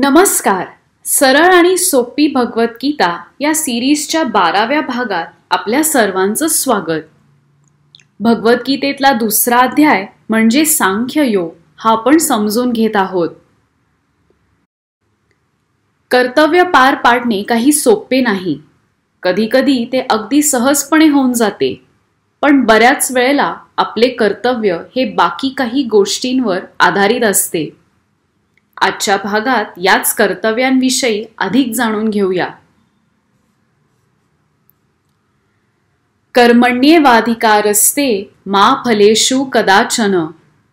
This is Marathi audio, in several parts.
नमस्कार सरळ आणि सोपी भगवद्गीता या सिरीजच्या बाराव्या भागात आपल्या सर्वांचं स्वागत भगवद्गीतेतला दुसरा अध्याय म्हणजे सांख्य योग हा आपण समजून घेत आहोत कर्तव्य पार पाडणे काही सोपे नाही कधीकधी ते अगदी सहजपणे होऊन जाते पण बऱ्याच वेळेला आपले कर्तव्य हे बाकी काही गोष्टींवर आधारित असते आजच्या भागात याच कर्तव्यांविषयी अधिक जाणून घेऊया कर्मण्येवाधिकारस्ते मा फलेषु कदाचन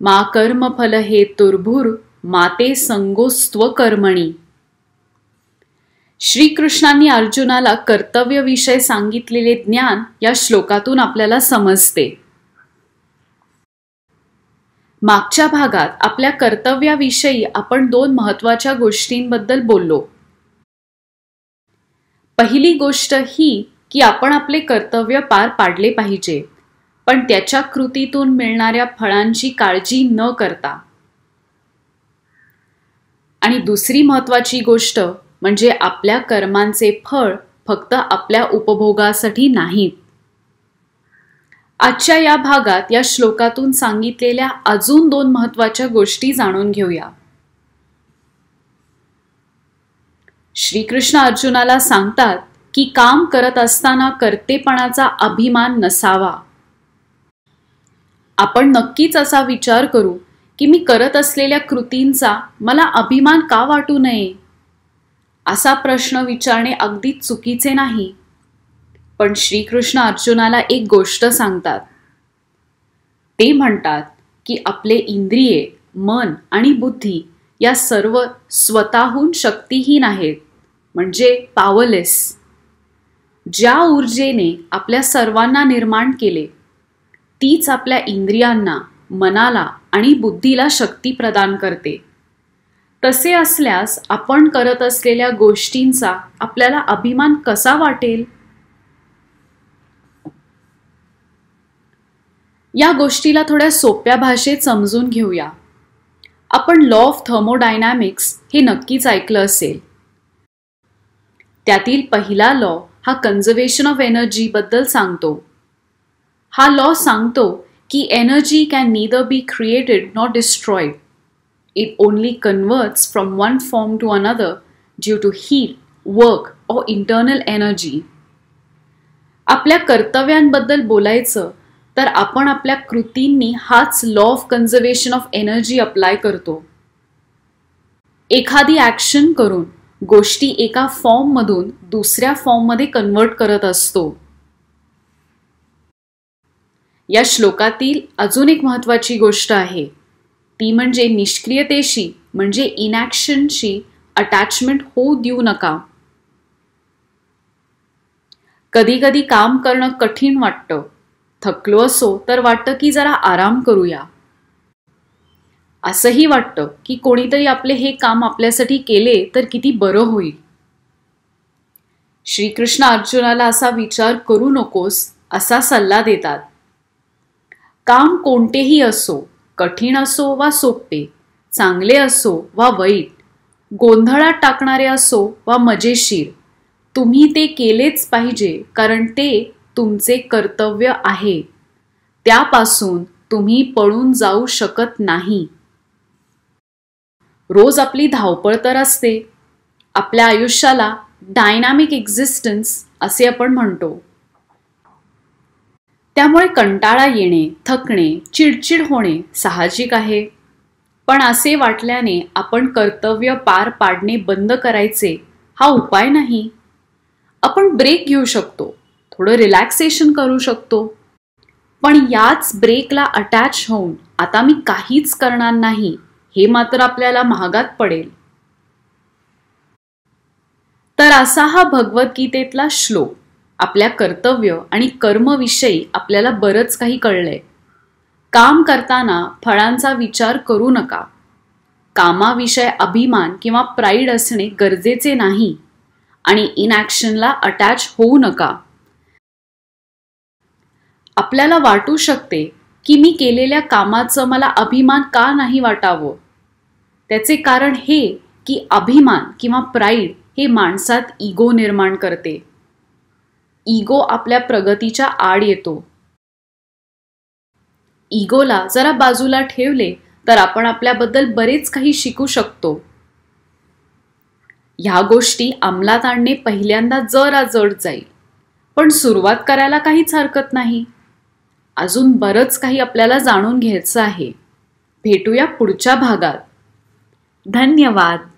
मा कर्मफल तुर्भुर माते संगोस्त्व कर्मणी श्रीकृष्णांनी अर्जुनाला कर्तव्यविषयी सांगितलेले ज्ञान या श्लोकातून आपल्याला समजते मागच्या भागात आपल्या कर्तव्याविषयी आपण दोन महत्वाच्या गोष्टींबद्दल बोललो पहिली गोष्ट ही की आपण आपले कर्तव्य पार पाडले पाहिजे पण त्याच्या कृतीतून मिळणाऱ्या फळांची काळजी न करता आणि दुसरी महत्वाची गोष्ट म्हणजे आपल्या कर्मांचे फळ फक्त आपल्या उपभोगासाठी नाहीत आजच्या या भागात या श्लोकातून सांगितलेल्या अजून दोन महत्वाच्या गोष्टी जाणून घेऊया श्रीकृष्ण अर्जुनाला सांगतात की काम करत असताना कर्तेपणाचा अभिमान नसावा आपण नक्कीच असा विचार करू की मी करत असलेल्या कृतींचा मला अभिमान का वाटू नये असा प्रश्न विचारणे अगदी चुकीचे नाही पण श्रीकृष्ण अर्जुनाला एक गोष्ट सांगतात ते म्हणतात की आपले इंद्रिये मन आणि बुद्धी या सर्व स्वतःहून शक्तीहीन आहेत म्हणजे पावलेस ज्या ऊर्जेने आपल्या सर्वांना निर्माण केले तीच आपल्या इंद्रियांना मनाला आणि बुद्धीला शक्ती प्रदान करते तसे असल्यास आपण करत असलेल्या गोष्टींचा आपल्याला अभिमान कसा वाटेल या गोष्टीला थोड्या सोप्या भाषेत समजून घेऊया आपण लॉ ऑफ थर्मोडायनामिक्स हे नक्कीच ऐकलं असेल त्यातील पहिला लॉ हा कन्झर्वेशन ऑफ एनर्जी बद्दल सांगतो हा लॉ सांगतो की energy can neither be created not destroyed it only converts from one form to another due to heat work or internal energy आपल्या कर्तव्यांबद्दल बोलायचं तर आपण आपल्या कृतींनी हाच law of conservation of energy apply करतो एखादी ॲक्शन करून गोष्टी एका फॉर्ममधून दुसऱ्या फॉर्ममध्ये कन्वर्ट करत असतो या श्लोकातील अजून एक महत्त्वाची गोष्ट आहे ती म्हणजे निष्क्रियतेशी म्हणजे इनॅक्शनशी अटॅचमेंट होऊ देऊ नका कधी कधी काम करणं कठीण वाटतं थकलो असो तर वाटतं की जरा आराम करूया असंही वाटतं की कोणीतरी आपले हे काम आपल्यासाठी केले तर किती बरं होईल श्रीकृष्ण अर्जुनाला असा विचार करू नकोस असा सल्ला देतात काम कोणतेही असो कठीण असो वा सोपे चांगले असो वा वाईट गोंधळात टाकणारे असो वा मजेशीर तुम्ही ते केलेच पाहिजे कारण ते तुमचे कर्तव्य आहे त्यापासून तुम्ही पळून जाऊ शकत नाही रोज आपली धावपळ तर असते आपल्या आयुष्याला डायनामिक एक्झिस्टन्स असे आपण म्हणतो त्यामुळे कंटाळा येणे थकणे चिडचिड होणे साहजिक आहे पण असे वाटल्याने आपण कर्तव्य पार पाडणे बंद करायचे हा उपाय नाही आपण ब्रेक घेऊ शकतो थोडं रिलॅक्सेशन करू शकतो पण याच ब्रेकला अटॅच होऊन आता मी काहीच करणार नाही हे मात्र आपल्याला महागात पडेल तर असा हा भगवद्गीतेतला श्लोक आपल्या कर्तव्य आणि कर्मविषयी आपल्याला बरंच काही कळलंय काम करताना फळांचा विचार करू नका कामाविषय अभिमान किंवा प्राईड असणे गरजेचे नाही आणि ॲक्शनला अटॅच होऊ नका आपल्याला वाटू शकते की मी केलेल्या कामाचं मला अभिमान का नाही वाटावं त्याचे कारण हे की अभिमान किंवा प्राईड हे माणसात इगो निर्माण करते इगो आपल्या प्रगतीच्या आड येतो इगोला जरा बाजूला ठेवले तर आपण आपल्याबद्दल बरेच काही शिकू शकतो ह्या गोष्टी अंमलात आणणे पहिल्यांदा जरा जड जाईल पण सुरुवात करायला काहीच हरकत नाही अजून बरंच काही आपल्याला जाणून घ्यायचं आहे भेटूया पुढच्या भागात धन्यवाद